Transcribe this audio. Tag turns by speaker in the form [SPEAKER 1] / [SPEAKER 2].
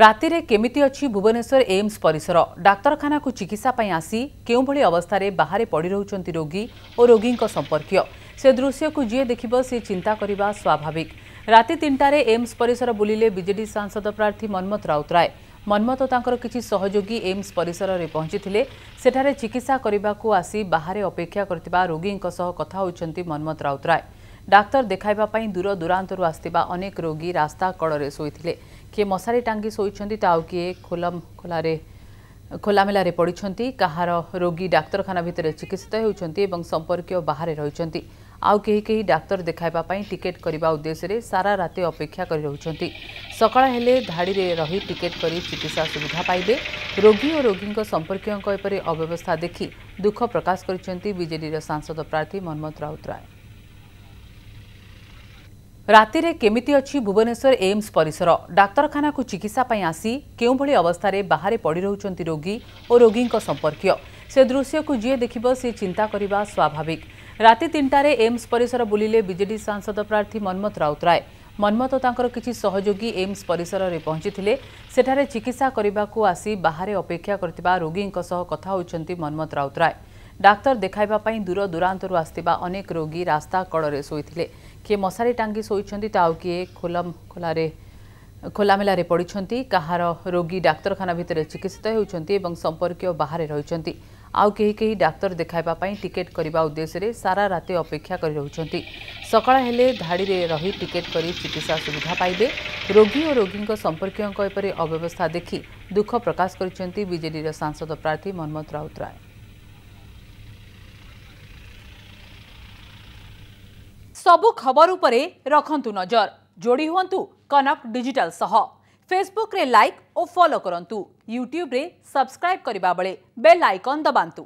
[SPEAKER 1] रे केमिति अझ भुवन एम्स परिसर डाक्तरखानाको चिकित्सा आसि केहीभरि अवस्था पडिरहेको रोगी रोगी सम्पर्कीय दृश्यको जिए देखिसभाविक राति तिनटा एमस परिसर बुले विजेडि सांसद प्रार्थी मन्मथ राउतराय मन्मथत तर कि सहयोगी एम्स परिसर पहचिले सठार चिकित्सा आसि बाहेक अपेक्षा गरिगी कथा मन्मथ राउतराय ডাক্তার দেখাইবা পাই দূর দূরান্তর আসিবা অনেক রোগী রাস্তা কড়রে শোইলে କିଏ ମଶାରୀ ଟାଙ୍ଗି ଶୋଇଛନ୍ତି ତ ଆଉ କିଏ ଖୋଲା ଖୋଲାରେ ଖୋଲାମେଲାରେ ପଡ଼ିଛନ୍ତି କାହାର ରୋଗୀ ଡାକ୍ତରଖାନା ଭିତରେ ଚିକିତ୍ସିତ ହେଉଛନ୍ତି ଏବଂ ସମ୍ପର୍କୀୟ ବାହାରେ ରହିଛନ୍ତି ଆଉ କେହି କେହି ଡାକ୍ତର ଦେଖାଇବା ପାଇଁ ଟିକେଟ୍ କରିବା ଉଦ୍ଦେଶ୍ୟରେ ସାରା ରାତି ଅପେକ୍ଷା କରି ରହୁଛନ୍ତି ସକାଳ ହେଲେ ଧାଡ଼ିରେ ରହି ଟିକେଟ୍ କରି ଚିକିତ୍ସା ସୁବିଧା ପାଇବେ ରୋଗୀ ଓ ରୋଗୀଙ୍କ ସମ୍ପର୍କୀୟଙ୍କ ଏପରି ଅବ୍ୟବସ୍ଥା ଦେଖି ଦୁଃଖ ପ୍ରକାଶ କରିଛନ୍ତି ବିଜେଡ଼ିର ସାଂସଦ ପ୍ରାର୍ଥୀ ମନ୍ମଥ ରାଉତରାୟ राति भुवनेसर एमस परिसर डाक्तरखानाको चिकित्सा आसि केभरि अवस्था पडिरही रोगी सम्पर्कीय दृश्यको जिएस सि चिन्ता स्वाभाविक राति तिनटा एमस परिसर बुलले विजेडि सांसद प्रार्थी मन्मथ राउतराय मन्मत सहयोगी एमस परिसरले पहुँचले सठारे चिकित्सा आसि बाहार अपेक्षा गरिगीको सह कथा मन्मथ राउतराय डाक्तर देखापी दूर दूरांतर आसता अनेक रोगी रास्ता कड़े शोले किए मशारी टांगी शोचार तो आउ किए खोल खोल खोलामेल पड़ी कहार रोगी डाक्तखाना भितर चिकित्सित होती संपर्क बाहर रही आउ के कही डाक्तर देखापी टिकेट करने उद्देश्य सारा रात अपेक्षा कर सका हेले धाड़ी रही टिकेट कर चिकित्सा सुविधा पाए रोगी और रोगी संपर्क अव्यवस्था देखि दुख प्रकाश करजेर सांसद प्रार्थी मनमोहत राउतराय সবু খবর উপরে রখন্তু নজর যোড়ি হুঁতু কনক ডিজিটাল সহ ফেসবুক্রে লাইক ও ফলো করতু ইউট্যুব্রে সবসক্রাইব করা বেলে বেল আইকন দবাতু